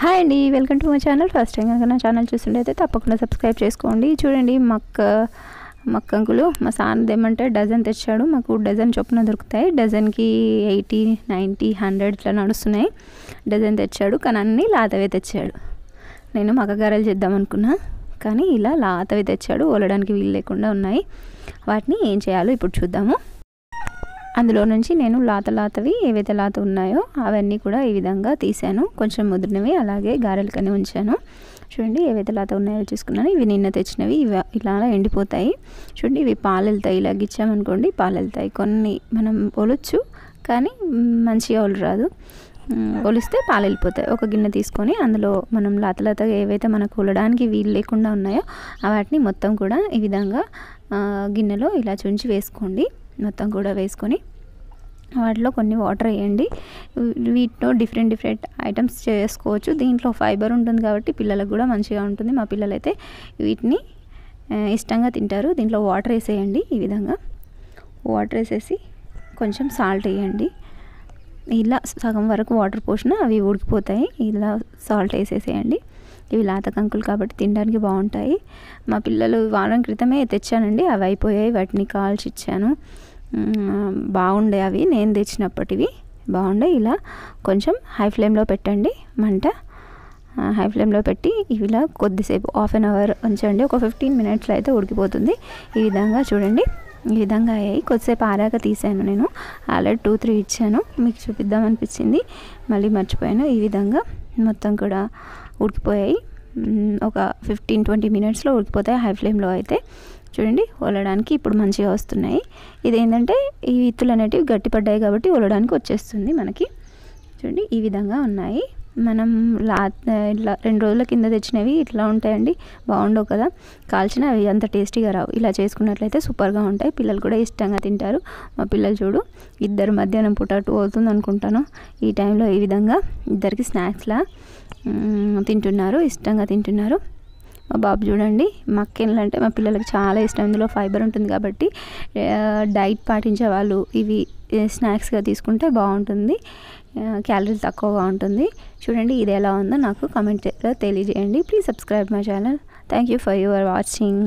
hi అండి welcome to my channel first time కనుక నా ఛానల్ అయితే తప్పకుండా సబ్స్క్రైబ్ చేసుకోండి చూడండి మక్క మక్కంకులు మా సాన్ ఏమంటే డజన్ తెచ్చాడు మాకు డజన్ చొప్పున దొరుకుతాయి డజన్కి ఎయిటీ నైంటీ హండ్రెడ్ ఇట్లా నడుస్తున్నాయి డజన్ తెచ్చాడు కానీ అన్నీ లాతవే తెచ్చాడు నేను మక్కగారలు చేద్దాం అనుకున్నా కానీ ఇలా లాతవి తెచ్చాడు ఓలడానికి వీలు లేకుండా ఉన్నాయి వాటిని ఏం చేయాలో ఇప్పుడు చూద్దాము అందులో నుంచి నేను లాత లాతవి ఏవైతే లాత ఉన్నాయో అవన్నీ కూడా ఈ విధంగా తీసాను కొంచెం ముదిరినవి అలాగే గారెలకని ఉంచాను చూడండి ఏవైతే లాత ఉన్నాయో చూసుకున్నాను ఇవి నిన్న తెచ్చినవి ఇవి ఇలా ఎండిపోతాయి చూడండి ఇవి పాలు వెళ్తాయి ఇలా గిచ్చామనుకోండి పాలు వెళ్తాయి కొన్ని మనం ఒలొచ్చు కానీ మంచిగా వాళ్ళు రాదు ఒలిస్తే పాలు వెళ్ళిపోతాయి ఒక గిన్నె తీసుకొని అందులో మనం లతలతగా ఏవైతే మనకు కొలడానికి వీలు లేకుండా ఉన్నాయో వాటిని మొత్తం కూడా ఈ విధంగా గిన్నెలో ఇలా చుంచి వేసుకోండి మొత్తం కూడా వేసుకొని వాటిలో కొన్ని వాటర్ వేయండి వీటిలో డిఫరెంట్ డిఫరెంట్ ఐటమ్స్ చేసుకోవచ్చు దీంట్లో ఫైబర్ ఉంటుంది కాబట్టి పిల్లలకు కూడా మంచిగా ఉంటుంది మా పిల్లలైతే వీటిని ఇష్టంగా తింటారు దీంట్లో వాటర్ వేసేయండి ఈ విధంగా వాటర్ వేసేసి కొంచెం సాల్ట్ వేయండి ఇలా సగం వరకు వాటర్ పోసినా అవి ఉడికిపోతాయి ఇలా సాల్ట్ వేసేసేయండి ఇవి లాతకంకులు కాబట్టి తినడానికి బాగుంటాయి మా పిల్లలు వారం క్రితమే తెచ్చానండి అవి అయిపోయాయి వాటిని కాల్చి ఇచ్చాను బాగుండే అవి నేను తెచ్చినప్పటివి బాగుండే ఇలా కొంచెం హై ఫ్లేమ్లో పెట్టండి మంట హై ఫ్లేమ్లో పెట్టి ఇలా కొద్దిసేపు హాఫ్ అన్ అవర్ ఉంచండి ఒక ఫిఫ్టీన్ మినిట్స్లో అయితే ఉడికిపోతుంది ఈ విధంగా చూడండి ఈ విధంగా అయ్యాయి కొద్దిసేపు ఆరాక తీసాను నేను ఆల్రెడీ టూ త్రీ ఇచ్చాను మీకు చూపిద్దామనిపించింది మళ్ళీ మర్చిపోయాను ఈ విధంగా మొత్తం కూడా ఉడికిపోయాయి ఒక ఫిఫ్టీన్ ట్వంటీ మినిట్స్లో ఉడికిపోతాయి హై ఫ్లేమ్లో అయితే చూడండి వలడానికి ఇప్పుడు మంచిగా వస్తున్నాయి ఇదేంటంటే ఈ విత్తులు అనేటివి గట్టిపడ్డాయి కాబట్టి వలడానికి వచ్చేస్తుంది మనకి చూడండి ఈ విధంగా ఉన్నాయి మనం లా ఇట్లా రెండు రోజుల కింద తెచ్చినవి ఇట్లా ఉంటాయండి బాగుండవు కదా కాల్చిన అవి అంత టేస్టీగా రావు ఇలా చేసుకున్నట్లయితే సూపర్గా ఉంటాయి పిల్లలు కూడా ఇష్టంగా తింటారు మా పిల్లలు చూడు ఇద్దరు మధ్యాహ్నం పూట టూ అవుతుంది అనుకుంటాను ఈ టైంలో ఈ విధంగా ఇద్దరికి స్నాక్స్లా తింటున్నారు ఇష్టంగా తింటున్నారు మా బాబు చూడండి మక్కెన్లు అంటే మా పిల్లలకి చాలా ఇష్టం ఇందులో ఫైబర్ ఉంటుంది కాబట్టి డైట్ పాటించే వాళ్ళు ఇవి స్నాక్స్గా తీసుకుంటే బాగుంటుంది క్యాలరీస్ తక్కువగా ఉంటుంది చూడండి ఇది ఎలా ఉందో నాకు కమెంట్ తెలియజేయండి please subscribe my channel thank you for your watching